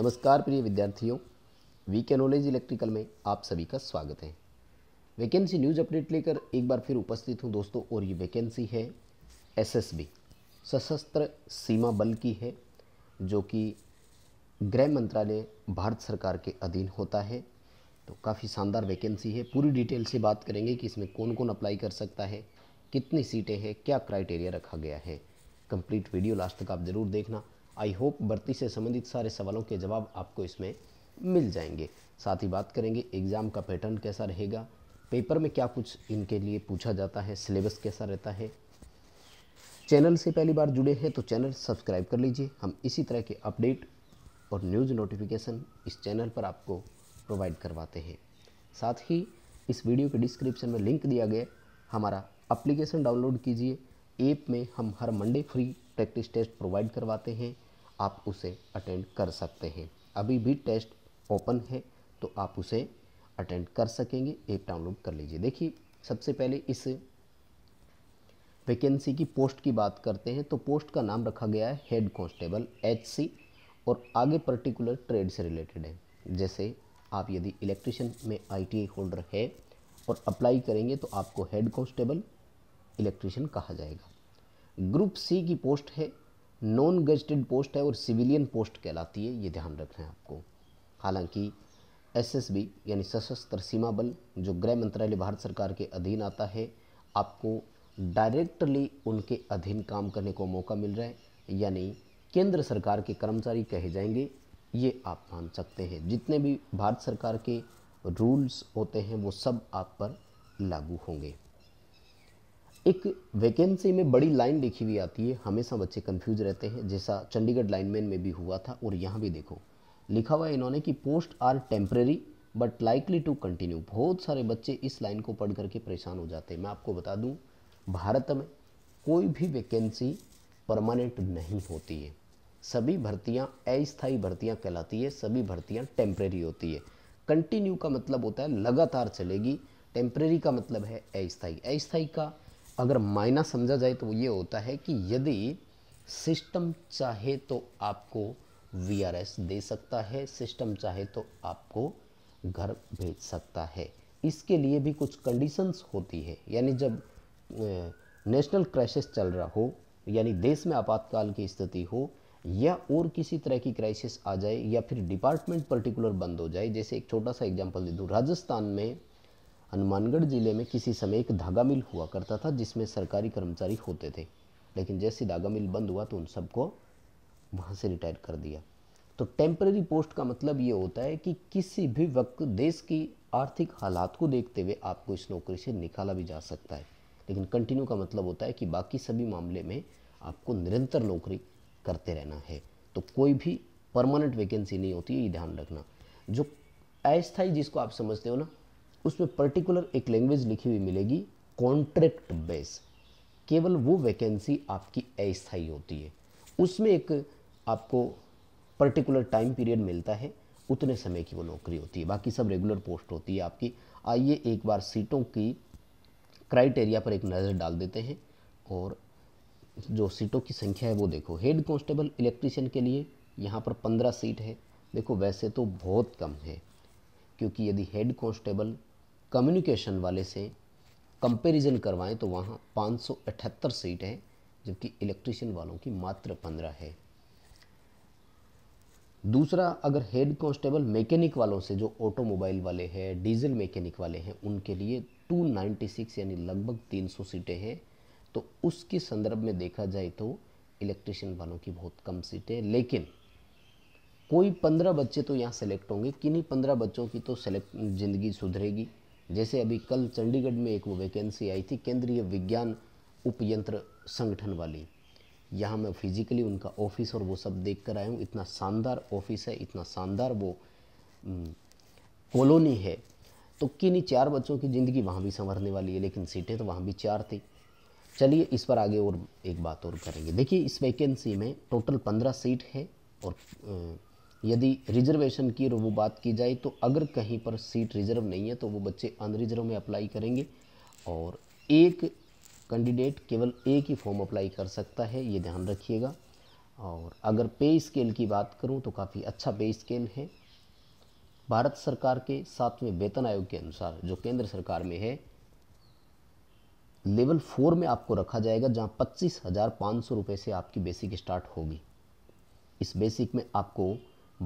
नमस्कार प्रिय विद्यार्थियों वी के नॉलेज इलेक्ट्रिकल में आप सभी का स्वागत है वैकेंसी न्यूज अपडेट लेकर एक बार फिर उपस्थित हूं दोस्तों और ये वैकेंसी है एसएसबी सशस्त्र सीमा बल की है जो कि गृह मंत्रालय भारत सरकार के अधीन होता है तो काफ़ी शानदार वैकेंसी है पूरी डिटेल से बात करेंगे कि इसमें कौन कौन अप्लाई कर सकता है कितनी सीटें हैं क्या क्राइटेरिया रखा गया है कंप्लीट वीडियो लास्ट तक आप ज़रूर देखना आई होप भर्ती से संबंधित सारे सवालों के जवाब आपको इसमें मिल जाएंगे साथ ही बात करेंगे एग्ज़ाम का पैटर्न कैसा रहेगा पेपर में क्या कुछ इनके लिए पूछा जाता है सिलेबस कैसा रहता है चैनल से पहली बार जुड़े हैं तो चैनल सब्सक्राइब कर लीजिए हम इसी तरह के अपडेट और न्यूज़ नोटिफिकेशन इस चैनल पर आपको प्रोवाइड करवाते हैं साथ ही इस वीडियो के डिस्क्रिप्शन में लिंक दिया गया हमारा अप्लीकेशन डाउनलोड कीजिए ऐप में हम हर Monday free practice test provide करवाते हैं आप उसे अटेंड कर सकते हैं अभी भी टेस्ट ओपन है तो आप उसे अटेंड कर सकेंगे ऐप डाउनलोड कर लीजिए देखिए सबसे पहले इस वैकेंसी की पोस्ट की बात करते हैं तो पोस्ट का नाम रखा गया है हेड कॉन्स्टेबल एच और आगे पर्टिकुलर ट्रेड से रिलेटेड है जैसे आप यदि इलेक्ट्रिशियन में टी होल्डर है और अप्लाई करेंगे तो आपको हेड कॉन्स्टेबल इलेक्ट्रिशियन कहा जाएगा ग्रुप सी की पोस्ट है नॉन गजटेड पोस्ट है और सिविलियन पोस्ट कहलाती है ये ध्यान रखना है आपको हालांकि एसएसबी यानी सशस्त्र सीमा बल जो गृह मंत्रालय भारत सरकार के अधीन आता है आपको डायरेक्टली उनके अधीन काम करने को मौका मिल रहा है यानी केंद्र सरकार के कर्मचारी कहे जाएंगे ये आप मान सकते हैं जितने भी भारत सरकार के रूल्स होते हैं वो सब आप पर लागू होंगे एक वैकेंसी में बड़ी लाइन लिखी हुई आती है हमेशा बच्चे कंफ्यूज रहते हैं जैसा चंडीगढ़ लाइनमैन में भी हुआ था और यहाँ भी देखो लिखा हुआ है इन्होंने कि post are temporary but likely to continue बहुत सारे बच्चे इस लाइन को पढ़ करके परेशान हो जाते हैं मैं आपको बता दूँ भारत में कोई भी वैकेंसी परमानेंट नहीं होती है सभी भर्तियाँ अस्थायी भर्तियाँ कहलाती है सभी भर्तियाँ टेम्प्रेरी होती है कंटिन्यू का मतलब होता है लगातार चलेगी टेम्प्रेरी का मतलब है अस्थाई अस्थाई का अगर मायना समझा जाए तो ये होता है कि यदि सिस्टम चाहे तो आपको वी दे सकता है सिस्टम चाहे तो आपको घर भेज सकता है इसके लिए भी कुछ कंडीशंस होती है यानी जब नेशनल क्राइसिस चल रहा हो यानी देश में आपातकाल की स्थिति हो या और किसी तरह की क्राइसिस आ जाए या फिर डिपार्टमेंट पर्टिकुलर बंद हो जाए जैसे एक छोटा सा एग्जांपल दे दूँ राजस्थान में हनुमानगढ़ ज़िले में किसी समय एक धागा मिल हुआ करता था जिसमें सरकारी कर्मचारी होते थे लेकिन जैसे धागा मिल बंद हुआ तो उन सबको वहाँ से रिटायर कर दिया तो टेम्प्रेरी पोस्ट का मतलब ये होता है कि किसी भी वक्त देश की आर्थिक हालात को देखते हुए आपको इस नौकरी से निकाला भी जा सकता है लेकिन कंटिन्यू का मतलब होता है कि बाकी सभी मामले में आपको निरंतर नौकरी करते रहना है तो कोई भी परमानेंट वैकेंसी नहीं होती ये ध्यान रखना जो अस्थाई जिसको आप समझते हो ना उसमें पर्टिकुलर एक लैंग्वेज लिखी हुई मिलेगी कॉन्ट्रैक्ट बेस केवल वो वैकेंसी आपकी अस्थाई होती है उसमें एक आपको पर्टिकुलर टाइम पीरियड मिलता है उतने समय की वो नौकरी होती है बाकी सब रेगुलर पोस्ट होती है आपकी आइए एक बार सीटों की क्राइटेरिया पर एक नज़र डाल देते हैं और जो सीटों की संख्या है वो देखो हेड कांस्टेबल इलेक्ट्रिशियन के लिए यहाँ पर पंद्रह सीट है देखो वैसे तो बहुत कम है क्योंकि यदि हेड कांस्टेबल कम्युनिकेशन वाले से कंपैरिजन करवाएं तो वहाँ 578 सीट हैं जबकि इलेक्ट्रिशियन वालों की मात्र 15 है दूसरा अगर हेड कांस्टेबल मैकेनिक वालों से जो ऑटोमोबाइल वाले हैं डीजल मैकेनिक वाले हैं उनके लिए 296 यानी लगभग 300 सीटें हैं तो उसके संदर्भ में देखा जाए तो इलेक्ट्रिशियन वालों की बहुत कम सीटें लेकिन कोई पंद्रह बच्चे तो यहाँ सेलेक्ट होंगे किन्हीं पंद्रह बच्चों की तो सेलेक्ट ज़िंदगी सुधरेगी जैसे अभी कल चंडीगढ़ में एक वो वैकेंसी आई थी केंद्रीय विज्ञान उपयंत्र संगठन वाली यहाँ मैं फिज़िकली उनका ऑफिस और वो सब देख कर आया हूँ इतना शानदार ऑफिस है इतना शानदार वो कॉलोनी है तो किन्हीं चार बच्चों की ज़िंदगी वहाँ भी संवरने वाली है लेकिन सीटें तो वहाँ भी चार थी चलिए इस पर आगे और एक बात और करेंगे देखिए इस वैकेंसी में टोटल पंद्रह सीट है और यदि रिजर्वेशन की वो बात की जाए तो अगर कहीं पर सीट रिजर्व नहीं है तो वो बच्चे अनरिजर्व में अप्लाई करेंगे और एक कैंडिडेट केवल एक ही फॉर्म अप्लाई कर सकता है ये ध्यान रखिएगा और अगर पे स्केल की बात करूँ तो काफ़ी अच्छा पे स्केल है भारत सरकार के सातवें वेतन आयोग के अनुसार जो केंद्र सरकार में है लेवल फोर में आपको रखा जाएगा जहाँ पच्चीस हज़ार पाँच सौ रुपये से आपकी बेसिक स्टार्ट होगी इस बेसिक में आपको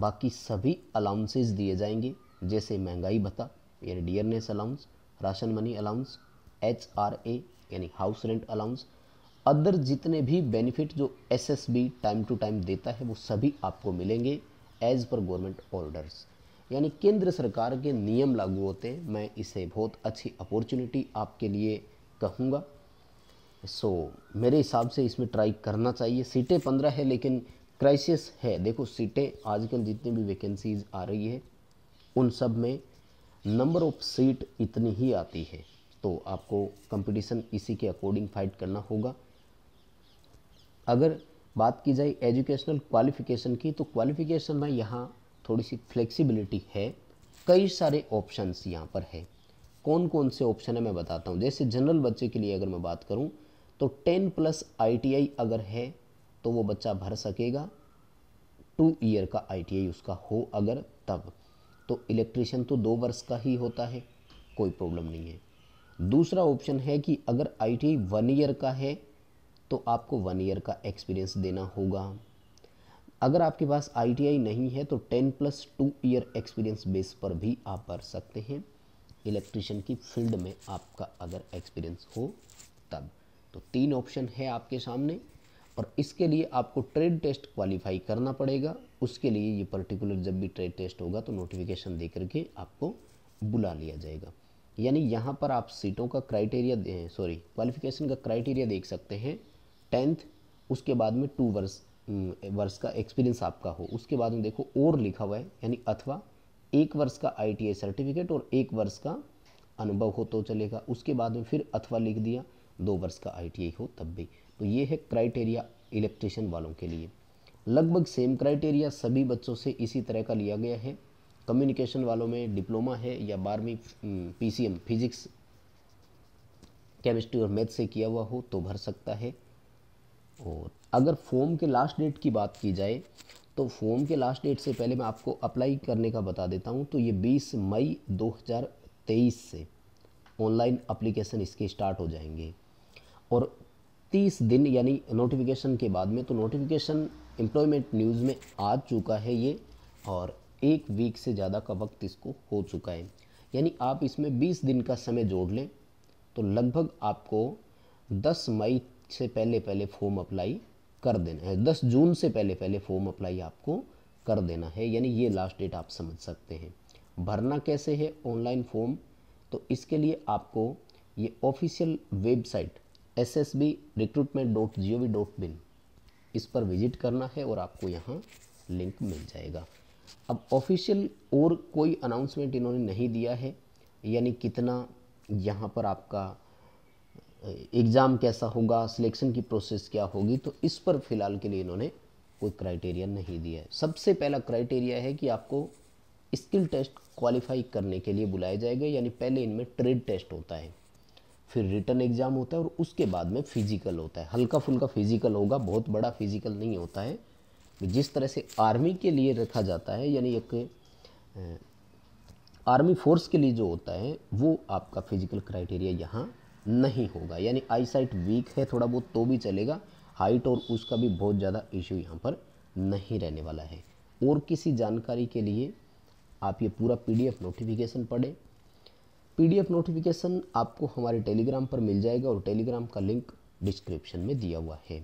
बाकी सभी अलाउंसेज दिए जाएंगे जैसे महंगाई भत्ता यानी डियरनेस अलाउंस राशन money allowance H R A यानी हाउस रेंट अलाउंस अदर जितने भी बेनिफिट जो S S B time to time देता है वो सभी आपको मिलेंगे एज पर गवर्नमेंट ऑर्डर्स यानी केंद्र सरकार के नियम लागू होते हैं मैं इसे बहुत अच्छी अपॉर्चुनिटी आपके लिए कहूँगा सो so, मेरे हिसाब से इसमें ट्राई करना चाहिए सीटें पंद्रह है लेकिन क्राइसिस है देखो सीटें आजकल जितनी भी वैकेंसीज आ रही है उन सब में नंबर ऑफ सीट इतनी ही आती है तो आपको कंपटीशन इसी के अकॉर्डिंग फाइट करना होगा अगर बात की जाए एजुकेशनल क्वालिफ़िकेशन की तो क्वालिफ़िकेशन में यहाँ थोड़ी सी फ्लेक्सिबिलिटी है कई सारे ऑप्शंस यहाँ पर है कौन कौन से ऑप्शन है मैं बताता हूँ जैसे जनरल बच्चे के लिए अगर मैं बात करूँ तो टेन प्लस आई अगर है तो वो बच्चा भर सकेगा टू ईयर का आई उसका हो अगर तब तो इलेक्ट्रिशियन तो दो वर्ष का ही होता है कोई प्रॉब्लम नहीं है दूसरा ऑप्शन है कि अगर आई टी वन ईयर का है तो आपको वन ईयर का एक्सपीरियंस देना होगा अगर आपके पास आई नहीं है तो ten plus two year experience base पर भी आप भर सकते हैं इलेक्ट्रिशियन की फील्ड में आपका अगर एक्सपीरियंस हो तब तो तीन ऑप्शन है आपके सामने और इसके लिए आपको ट्रेड टेस्ट क्वालिफाई करना पड़ेगा उसके लिए ये पर्टिकुलर जब भी ट्रेड टेस्ट होगा तो नोटिफिकेशन दे करके आपको बुला लिया जाएगा यानी यहाँ पर आप सीटों का क्राइटेरिया सॉरी क्वालिफिकेशन का क्राइटेरिया देख सकते हैं टेंथ उसके बाद में टू वर्ष हम्म, वर्ष का एक्सपीरियंस आपका हो उसके बाद में देखो और लिखा हुआ है यानी अथवा एक वर्ष का आई सर्टिफिकेट और एक वर्ष का अनुभव हो तो चलेगा उसके बाद में फिर अथवा लिख दिया दो वर्ष का आई हो तब भी तो ये है क्राइटेरिया इलेक्ट्रिशियन वालों के लिए लगभग सेम क्राइटेरिया सभी बच्चों से इसी तरह का लिया गया है कम्युनिकेशन वालों में डिप्लोमा है या बारहवीं पीसीएम फिजिक्स केमिस्ट्री और मैथ से किया हुआ हो तो भर सकता है और अगर फॉर्म के लास्ट डेट की बात की जाए तो फॉर्म के लास्ट डेट से पहले मैं आपको अप्लाई करने का बता देता हूँ तो ये 20 मई 2023 से ऑनलाइन अप्लीकेशन इसके स्टार्ट हो जाएंगे और तीस दिन यानी नोटिफिकेशन के बाद में तो नोटिफिकेशन एम्प्लॉयमेंट न्यूज़ में आ चुका है ये और एक वीक से ज़्यादा का वक्त इसको हो चुका है यानी आप इसमें बीस दिन का समय जोड़ लें तो लगभग आपको दस मई से पहले पहले फॉर्म अप्लाई कर देना है दस जून से पहले पहले फॉर्म अप्लाई आपको कर देना है यानी ये लास्ट डेट आप समझ सकते हैं भरना कैसे है ऑनलाइन फॉर्म तो इसके लिए आपको ये official website S S B recruitment dot G O V dot in इस पर विजिट करना है और आपको यहाँ लिंक मिल जाएगा अब ऑफिशियल और कोई अनाउंसमेंट इन्होंने नहीं दिया है यानी कितना यहाँ पर आपका एग्ज़ाम कैसा होगा सिलेक्शन की प्रोसेस क्या होगी तो इस पर फ़िलहाल के लिए इन्होंने कोई क्राइटेरिया नहीं दिया है सबसे पहला क्राइटेरिया है कि आपको स्किल टेस्ट क्वालिफाई करने के लिए बुलाया जाएगा यानी पहले इनमें ट्रेड टेस्ट होता है फिर रिटर्न एग्ज़ाम होता है और उसके बाद में फिजिकल होता है हल्का फुल्का फिजिकल होगा बहुत बड़ा फिजिकल नहीं होता है जिस तरह से आर्मी के लिए रखा जाता है यानी एक आर्मी फोर्स के लिए जो होता है वो आपका फिजिकल क्राइटेरिया यहाँ नहीं होगा यानी आई साइट वीक है थोड़ा बहुत तो भी चलेगा हाइट और उसका भी बहुत ज़्यादा इश्यू यहाँ पर नहीं रहने वाला है और किसी जानकारी के लिए आप ये पूरा पीडीएफ नोटिफिकेशन पढ़ें पीडीएफ नोटिफिकेशन आपको हमारे टेलीग्राम पर मिल जाएगा और टेलीग्राम का लिंक डिस्क्रिप्शन में दिया हुआ है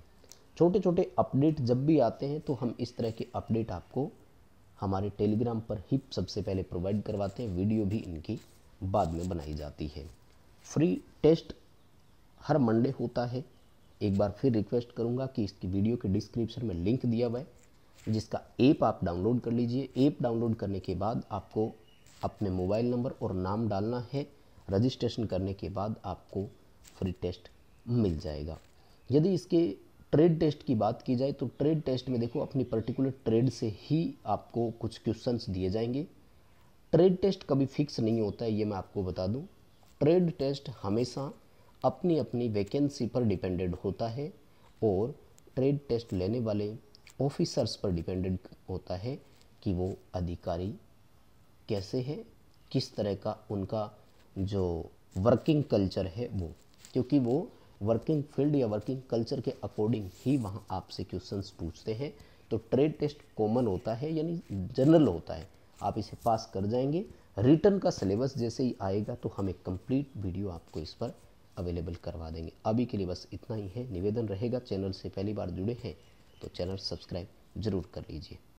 छोटे छोटे अपडेट जब भी आते हैं तो हम इस तरह के अपडेट आपको हमारे टेलीग्राम पर ही सबसे पहले प्रोवाइड करवाते हैं वीडियो भी इनकी बाद में बनाई जाती है फ्री टेस्ट हर मंडे होता है एक बार फिर रिक्वेस्ट करूंगा कि इसकी वीडियो के डिस्क्रिप्शन में लिंक दिया हुआ है जिसका ऐप आप डाउनलोड कर लीजिए ऐप डाउनलोड करने के बाद आपको अपने मोबाइल नंबर और नाम डालना है रजिस्ट्रेशन करने के बाद आपको फ्री टेस्ट मिल जाएगा यदि इसके ट्रेड टेस्ट की बात की जाए तो ट्रेड टेस्ट में देखो अपनी पर्टिकुलर ट्रेड से ही आपको कुछ क्वेश्चंस दिए जाएंगे ट्रेड टेस्ट कभी फिक्स नहीं होता है ये मैं आपको बता दूं ट्रेड टेस्ट हमेशा अपनी अपनी वैकेंसी पर डिपेंडेंट होता है और ट्रेड टेस्ट लेने वाले ऑफिसर्स पर डिपेंडेंट होता है कि वो अधिकारी कैसे है किस तरह का उनका जो वर्किंग कल्चर है वो क्योंकि वो वर्किंग फील्ड या वर्किंग कल्चर के अकॉर्डिंग ही वहाँ आपसे क्वेश्चंस पूछते हैं तो ट्रेड टेस्ट कॉमन होता है यानी जनरल होता है आप इसे पास कर जाएंगे रिटर्न का सिलेबस जैसे ही आएगा तो हम एक कंप्लीट वीडियो आपको इस पर अवेलेबल करवा देंगे अभी के लिए बस इतना ही है निवेदन रहेगा चैनल से पहली बार जुड़े हैं तो चैनल सब्सक्राइब ज़रूर कर लीजिए